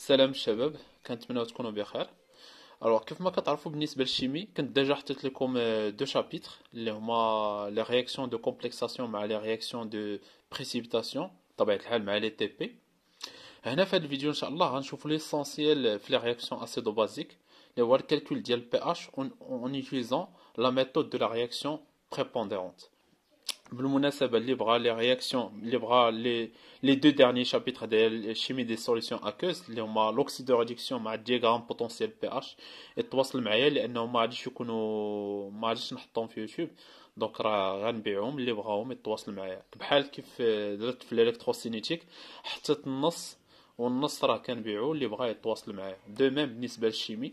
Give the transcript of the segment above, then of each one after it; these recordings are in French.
Salam, les gens, je vous souhaite une bonne journée. Alors, comment vous connaissez la chimie Je vous ai déjà parlé deux chapitres, les réactions de complexation et les réactions de précipitation, en tout cas, avec les TP. Ici, dans cette vidéo, nous allons voir l'essentiel de la réactions acédo-basiques, et voir le calcul du pH en utilisant la méthode de la réaction prépondérante. بالمناسبة اللي بغى لي رياكسيون اللي بغى لي لي دو ديرني شابيتر ديال الشيمي دي سوليسيون اكوز اللي هما لوكسيد ريدكسيون مع الديغرام بوتونسيال بي اش يتواصل معايا لانهم ما غاديش يكونوا ما غاديش نحطهم في يوتيوب دونك راه غنبيعهم اللي بغاهم يتواصل معايا بحال كيف درت في الالكتروسينيتيك حطيت النص والنص راه كنبيعو اللي بغا يتواصل معايا دو ميم بالنسبه للشيمي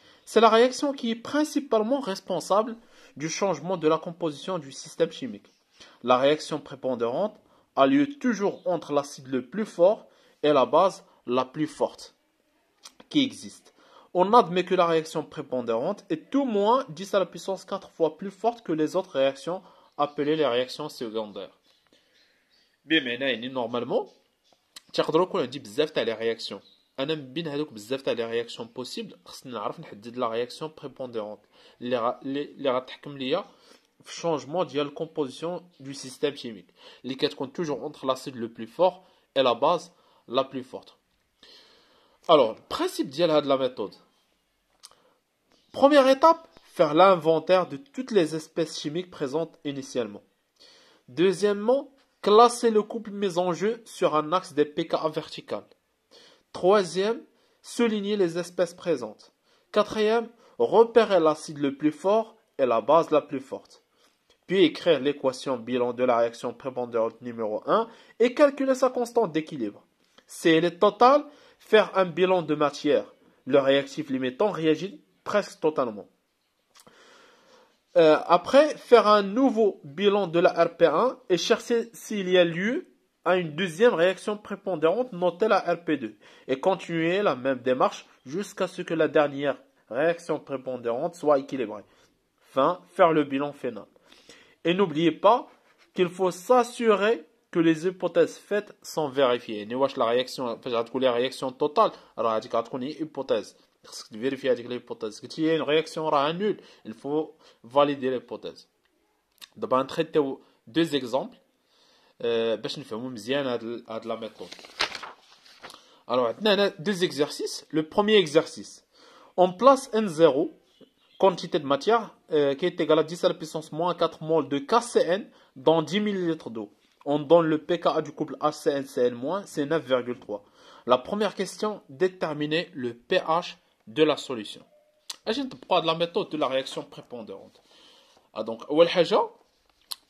C'est la réaction qui est principalement responsable du changement de la composition du système chimique. La réaction prépondérante a lieu toujours entre l'acide le plus fort et la base la plus forte qui existe. On admet que la réaction prépondérante est tout moins 10 à la puissance 4 fois plus forte que les autres réactions appelées les réactions secondaires. Bien, mais normalement, tu as les réactions. Nous avons les réactions possibles de la réaction prépondérante. Les changements changement la composition du système chimique. Les quatre sont toujours entre l'acide le plus fort et la base la plus forte. Alors, le principe de la méthode première étape, faire l'inventaire de toutes les espèces chimiques présentes initialement. Deuxièmement, classer le couple mis en jeu sur un axe des pKa vertical. Troisième, souligner les espèces présentes. Quatrième, repérer l'acide le plus fort et la base la plus forte. Puis écrire l'équation bilan de la réaction prépondérante numéro 1 et calculer sa constante d'équilibre. C'est le est faire un bilan de matière. Le réactif limitant réagit presque totalement. Euh, après, faire un nouveau bilan de la RP1 et chercher s'il y a lieu à une deuxième réaction prépondérante notée la RP2 et continuer la même démarche jusqu'à ce que la dernière réaction prépondérante soit équilibrée. Fin, faire le bilan final. Et n'oubliez pas qu'il faut s'assurer que les hypothèses faites sont vérifiées. la réaction, la réaction totale, une hypothèse. Vérifier les hypothèses. Si y a une réaction nulle, il faut valider l'hypothèse. D'abord, traiter deux exemples. Euh, باش نفهموا مزيان هاد هاد la méthode. Alors, عندنا deux exercices. Le premier exercice, on place N0, quantité de matière, euh, qui est égale à 10 à la puissance moins 4 mol de KCN dans 10 ml d'eau. On donne le pKa du couple acn cn c'est 9,3. La première question, déterminer le pH de la solution. Et je te prends de la méthode de la réaction prépondérante. Ah, donc,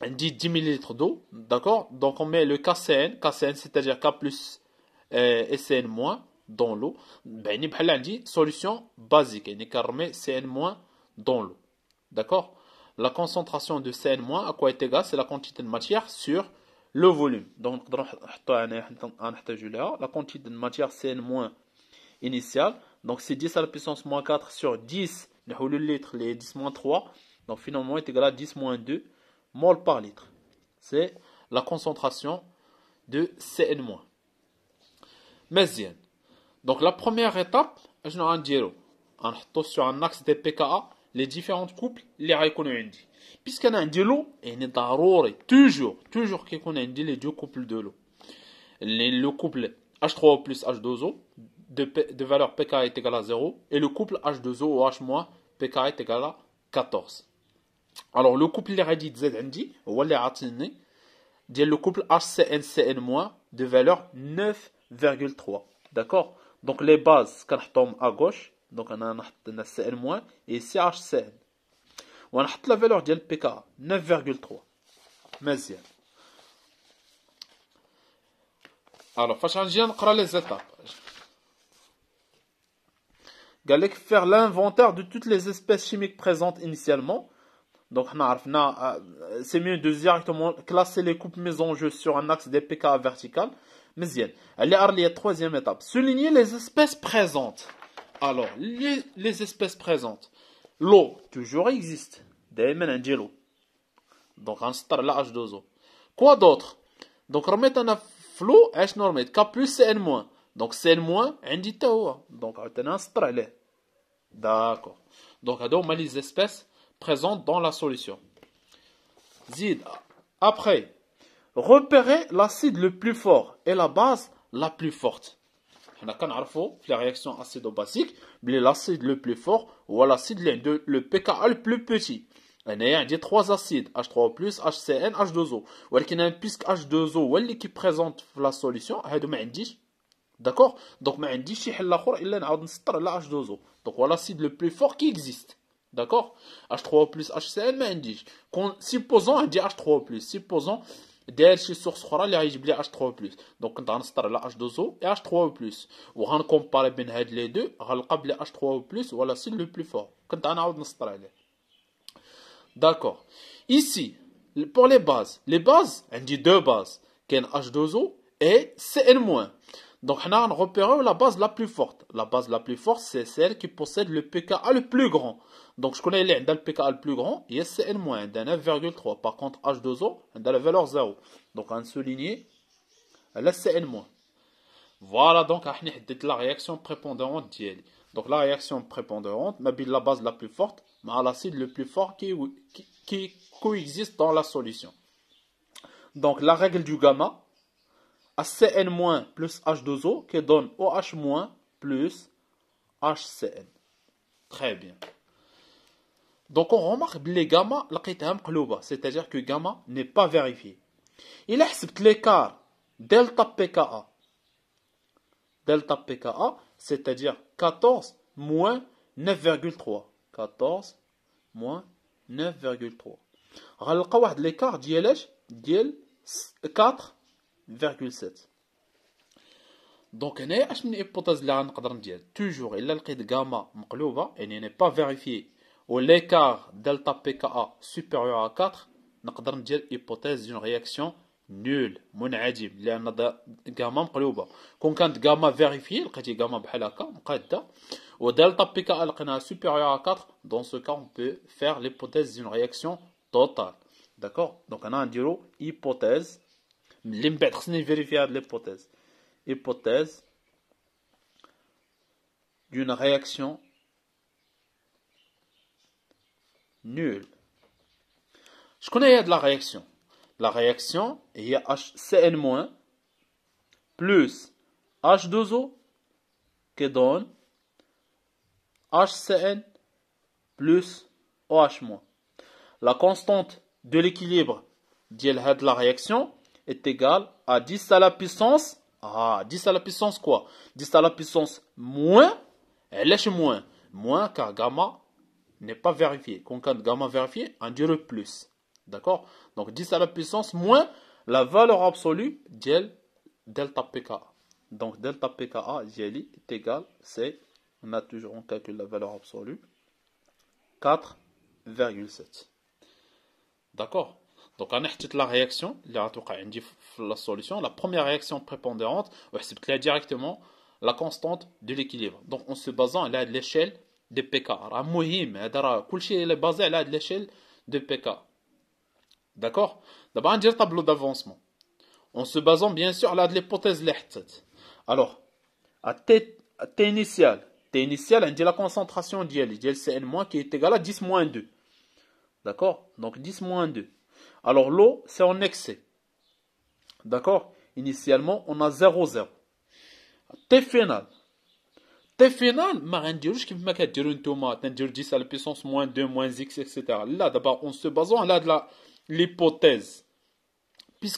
on dit 10 ml d'eau, d'accord Donc on met le KCN, KCN c'est-à-dire K plus euh, CN moins dans l'eau. Ben, on dit solution basique, on met CN- dans l'eau, d'accord La concentration de CN- à quoi est égale C'est la quantité de matière sur le volume. Donc la quantité de matière CN- initiale, donc c'est 10 à la puissance moins 4 sur 10, le litre, les 10 moins 3, donc finalement est égal à 10 moins 2 mol par litre. C'est la concentration de CN-. Mais Donc la première étape, je vais dire, on sur un axe des PKA les différentes couples les a Puisqu'on a un l'eau, il est toujours, toujours qu'on a les deux couples de l'eau. Le couple H3O plus H2O de, valeur pKa est égal à 0 et le couple H2O ou H- pKa est égal à 14 alors le couple les redit z ou le couple HCNCN- de valeur 9,3 d'accord donc les bases quand tombe à gauche donc on a un CN- et HCN. on a la valeur de pKa, 9,3 mais bien alors fashion j'ai encore les étapes faut faire l'inventaire de toutes les espèces chimiques présentes initialement donc, euh, c'est mieux de directement classer les coupes mises en jeu sur un axe pk vertical. Mais elle est la troisième étape. Souligner les espèces présentes. Alors, les, espèces présentes. L'eau, toujours existe. Donc, on star la H2O. Quoi d'autre Donc, remettre un flou H normé. K plus CN-. Donc, CN-, indique Donc, on a un D'accord. Donc, on a les espèces présente dans la solution. Zid. Après, repérez l'acide le plus fort et la base la plus forte. La réaction acido mais l'acide le plus fort ou l'acide le pKa le plus petit. a a trois acides, H3+ o HCN H2O ولكن انا H2O ou اللي qui présente la solution هادو ما عنديش D'accord Donc, Donc, on a حل l'a H2O Donc, voilà l'acide le plus fort qui existe. D'accord H3O plus HCl, mais dit. Supposons, on dit H3O plus. Supposons, DLC source sera l'éligible H3O plus. Donc, on a installer la H2O et H3O plus. on compare bien les deux, on va le H3O plus, le plus fort. Quand on va installer. D'accord. Ici, pour les bases, les bases, on dit deux bases, H2O et CN-. Donc, on a repéré la base la plus forte. La base la plus forte, c'est celle qui possède le pKa le plus grand. Donc, je connais le pKa le plus grand, et c'est d'un 9,3. Par contre, H2O, la valeur 0. Donc, on souligne, la c'est Voilà, donc, on a la réaction prépondérante Donc, la réaction prépondérante, la base la plus forte, mais l'acide le plus fort qui, qui coexiste dans la solution. Donc, la règle du gamma, Cn- plus H2O qui donne OH- plus HCN. Très bien. Donc on remarque que les gamma, c'est-à-dire que gamma n'est pas vérifié. Il a l'écart delta pKa. Delta pKa, c'est-à-dire 14 moins 9,3. 14 moins 9,3. On l'écart l'écart 4 donc, il y a une hypothèse là, nous pouvons dire. Toujours, si on a le gamma, on ne le vérifie Ou l'écart delta pKa supérieur à 4, nous pouvons dire une hypothèse d'une réaction nulle, non édible, parce que le gamma est élevé. Quand le gamma vérifié, le gamma est élevé, ou delta pKa supérieur à 4, dans ce cas, on peut faire l'hypothèse d'une réaction totale. D'accord. Donc, nous allons dire que une hypothèse l'hypothèse. Hypothèse d'une réaction nulle. Je connais la réaction. La réaction, est HCN- plus H2O qui donne HCN plus OH-. La constante de l'équilibre de la réaction, est égal à 10 à la puissance. Ah, 10 à la puissance quoi 10 à la puissance moins, elle est moins. Moins car gamma n'est pas vérifié. Quand gamma vérifié, on dirait plus. D'accord Donc 10 à la puissance moins la valeur absolue de delta pKa. Donc delta pKa, j'ai est égal, c'est, on a toujours, on calcule la valeur absolue, 4,7. D'accord donc, on a la réaction, la solution, la première réaction prépondérante, c'est directement la constante de l'équilibre. Donc, en se basant hein, à l'échelle de PK. Tout est basé à l'échelle de PK. D'accord D'abord, on dit le tableau d'avancement. En se basant bien sûr à l'hypothèse Alors, à T, initial, T initial, on la concentration d'IL, qui est égale à 10 2. D'accord Donc 10 2. Alors l'eau, c'est en excès. D'accord Initialement, on a 0, 0. T final. T final, ما غنديروش كيف ما كديروا نتوما تنديروا 10 à la puissance moins 2 moins x etc. Là d'abord on se base on a l'hypothèse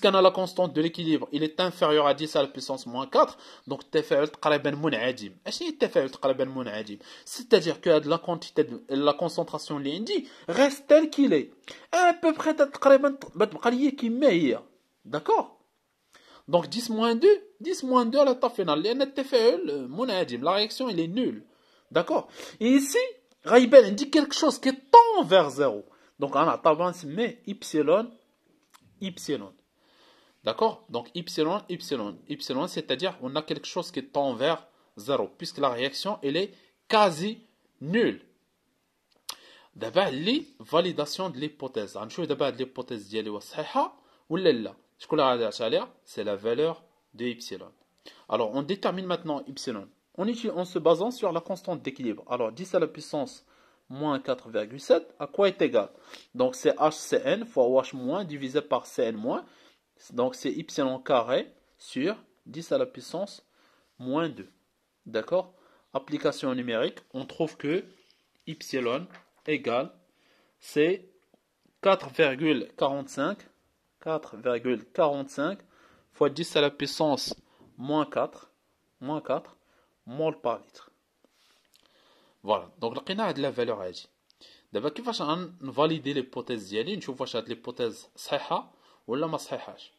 a la constante de l'équilibre il est inférieur à 10 à la puissance moins 4 donc TfL, تقريبا منعدم اش le التفاعل c'est-à-dire que la quantité de la concentration reste telle qu'il est à peu près qui meilleur d'accord donc 10 moins 2 10 moins 2 à l'état final la réaction elle est nulle d'accord et ici Raibel indique quelque chose qui tend vers 0 donc on a tendance mais y y D'accord Donc y, y, y, c'est-à-dire on a quelque chose qui tend vers 0, puisque la réaction, elle est quasi nulle. D'abord, la validation de l'hypothèse. On va d'abord l'hypothèse ou là. Ce لا شكون a عليها C'est la valeur de y. Alors, on détermine maintenant y. On utilise en se basant sur la constante d'équilibre. Alors, 10 à la puissance moins 4,7, à quoi est égal Donc, c'est HCN fois h moins divisé par CN moins. Donc c'est y carré sur 10 à la puissance moins 2. D'accord Application numérique, on trouve que y égale, c'est 4,45 4,45 fois 10 à la puissance moins 4 4 mol par litre. Voilà, donc on a de la valeur D'abord, va valider valider l'hypothèse y نشوف واش l'hypothèse est ولا ما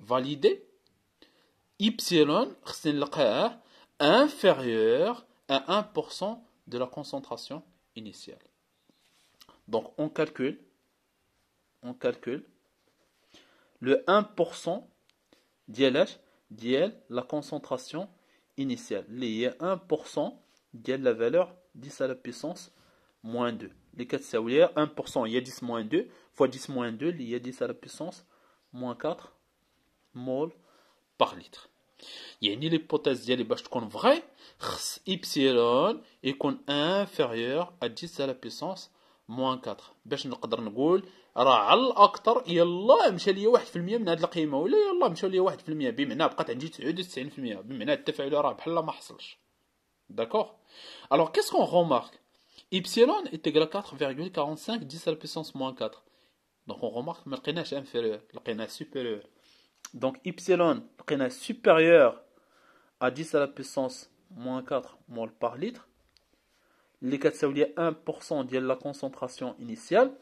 valider y inférieur à 1% de la concentration initiale. Donc on calcule, on calcule le 1% de la concentration initiale. est 1% de la valeur 10 à la puissance moins 2. Les 4 1% il y a 10 moins 2, fois 10 moins 2, il 10 à la puissance moins 4 par par لتر يعني ليبوتيز ديالي باش تكون فغي خص إبسيلون يكون inférieur à 10 la puissance moins 4 باش نقدر نقول راه على الاكثر يلا مشى 1% من ولا مشى بمعنى بقات عندي 99% بمعنى التفاعل راه بحال ما حصلش داكوغ qu'est-ce qu'on remarque est égal à 4,45 10 à la puissance moins 4 donc on remarque ما لقيناش inférieur لقينا supérieur donc Y est supérieur à 10 à la puissance moins 4 mol par litre. Les 4 1% de la concentration initiale,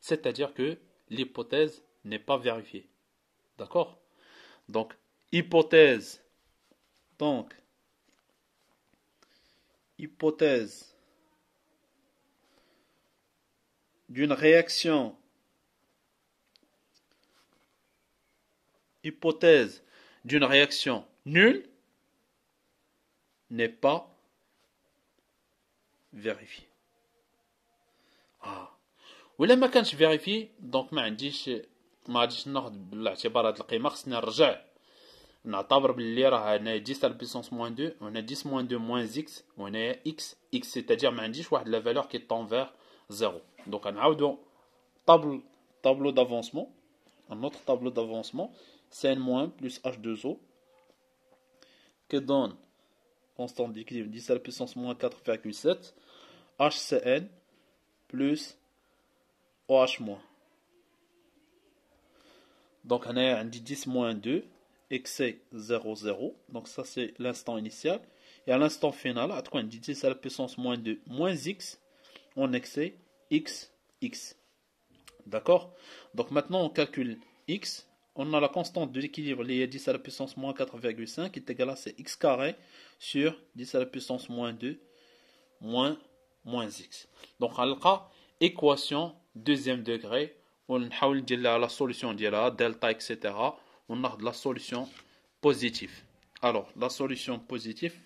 c'est-à-dire que l'hypothèse n'est pas vérifiée. D'accord Donc, hypothèse. Donc, hypothèse d'une réaction Hypothèse D'une réaction nulle n'est pas vérifiée Ah. Ou la maquette vérifie, donc ma indice, ma disque nord, la tibarade le kimar, c'est n'arjè, la tabre de lire à un 10 à la puissance moins 2, on a 10 moins 2 moins x, on a x, x, c'est-à-dire ma indice, la valeur qui tend vers 0. Donc un aoudon, tableau d'avancement, un autre tableau d'avancement, CN- plus H2O, qui donne constante d'équilibre 10 à la puissance moins 4,7, HCN plus OH-. Donc on a 10 moins 2, XC 0, 0. Donc ça c'est l'instant initial. Et à l'instant final, à 10 à la puissance moins 2 moins X, on excès X, X. D'accord Donc maintenant on calcule X on a la constante de l'équilibre liée à 10 à la puissance moins 4,5 qui est égale à x carré sur 10 à la puissance moins 2 moins, moins x. Donc, on a équation deuxième degré. On a la solution delta, etc. On a la solution positive. Alors, la solution positive,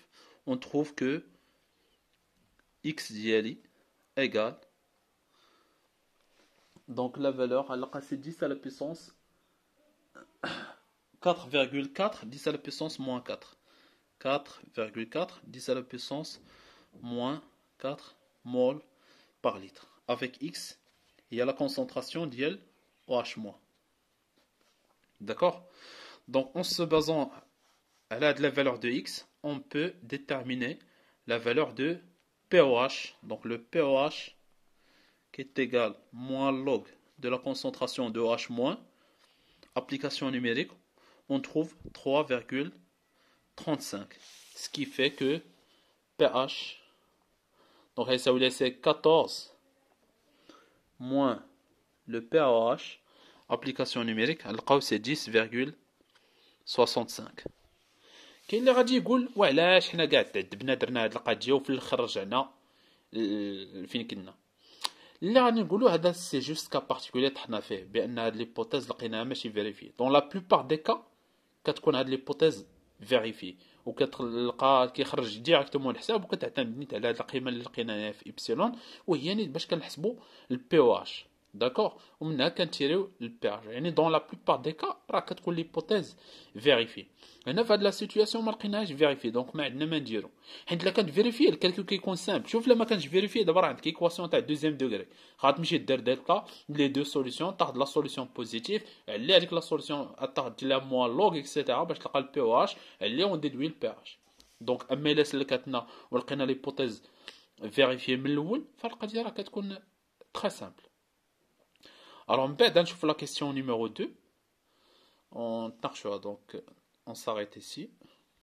on trouve que x d'Yali égale. Donc, la valeur, c'est 10 à la puissance 4,4 10 à la puissance moins 4. 4,4 10 à la puissance moins 4 mol par litre. Avec X, il y a la concentration d'IL OH-. D'accord Donc en se basant à de la valeur de X, on peut déterminer la valeur de POH. Donc le POH qui est égal moins log de la concentration de OH- application numérique, on trouve 3,35. Ce qui fait que pH, donc ça vous laisse 14 moins le pH, application numérique, c'est 10,65. كاين اللي غادي يقول وعلاش اللي راني نقولو هذا سي جوست كا بارتيكولير طحنا فيه بان هاد ليبوتيز لقيناها ماشي فيريفي دون لا بلوبار دي كا كتكون هاد ليبوتيز فيريفي وكتلقى كيخرج ديريكتومون الحساب وكتعتمد نيت على هاد القيمه اللي لقيناها في ايبسيلون وهي نيت باش كنحسبو البي او اش D'accord On a qu'à tirer le pH. dans la plupart des cas, à n'y a vérifiée. On a la situation où a vérifié. Donc, on a pas la a le calcul qui est simple. Je a vérifié vérifie d'abord de deuxième degré. les deux solutions, la solution positive, elle est la solution, à la moins log, etc. On a bah, le pH, elle est déduit le pH. Donc, il on a une hypothèse vérifiée. Mais le il a très simple. Alors, on peut la question numéro 2. On donc on s'arrête ici.